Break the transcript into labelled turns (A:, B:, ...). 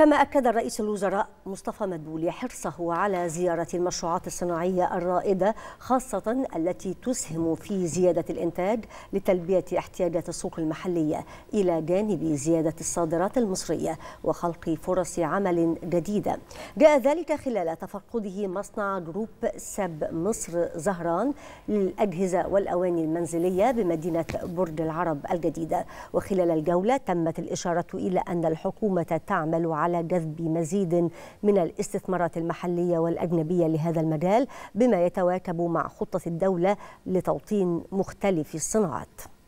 A: كما أكد رئيس الوزراء مصطفى مدبولي حرصه على زيارة المشروعات الصناعية الرائدة خاصة التي تسهم في زيادة الإنتاج لتلبية احتياجات السوق المحلية إلى جانب زيادة الصادرات المصرية وخلق فرص عمل جديدة جاء ذلك خلال تفقده مصنع جروب سب مصر زهران للأجهزة والأواني المنزلية بمدينة برج العرب الجديدة وخلال الجولة تمت الإشارة إلى أن الحكومة تعمل على على جذب مزيد من الاستثمارات المحلية والأجنبية لهذا المجال بما يتواكب مع خطة الدولة لتوطين مختلف الصناعات